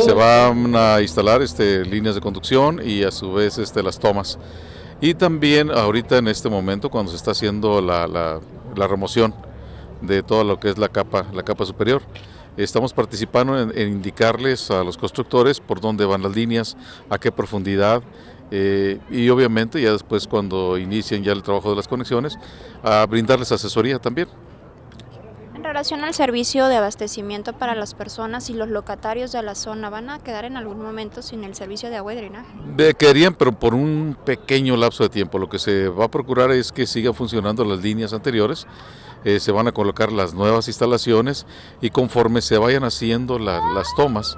Se van a instalar este, líneas de conducción y a su vez este, las tomas. Y también ahorita en este momento cuando se está haciendo la, remoción de todo lo que es la capa, la capa superior estamos participando en, indicarles a los constructores por dónde van las líneas, a qué profundidad eh, y obviamente ya después cuando inicien ya el trabajo de las conexiones, a brindarles asesoría también relación al servicio de abastecimiento para las personas y los locatarios de la zona, ¿van a quedar en algún momento sin el servicio de agua y drenaje? Quedarían, querían, pero por un pequeño lapso de tiempo. Lo que se va a procurar es que sigan funcionando las líneas anteriores, eh, se van a colocar las nuevas instalaciones y conforme se vayan haciendo las tomas,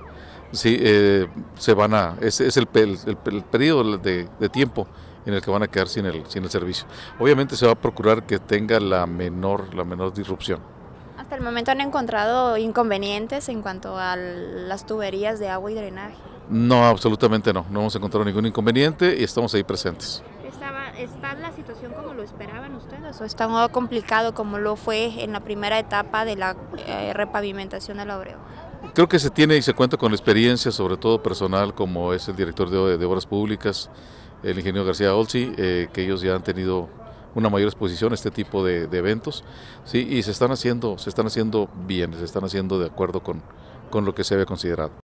sí, eh, se van a, es, el, periodo de, de tiempo en el que van a quedar sin el, sin el servicio. Obviamente se va a procurar que tenga la menor, la menor disrupción. Hasta el momento han encontrado inconvenientes en cuanto a las tuberías de agua y drenaje. No, absolutamente no. No hemos encontrado ningún inconveniente y estamos ahí presentes. ¿Estaba, ¿Está la situación como lo esperaban ustedes o está tan complicado como lo fue en la primera etapa de la eh, repavimentación del Obreo? Creo que se tiene y se cuenta con la experiencia, sobre todo personal, como es el director de, Obras Públicas, el ingeniero García Olsi, eh, que ellos ya han tenido una mayor exposición a este tipo de, eventos, ¿sí? y se están haciendo, se están haciendo bien, se están haciendo de acuerdo con, con lo que se había considerado.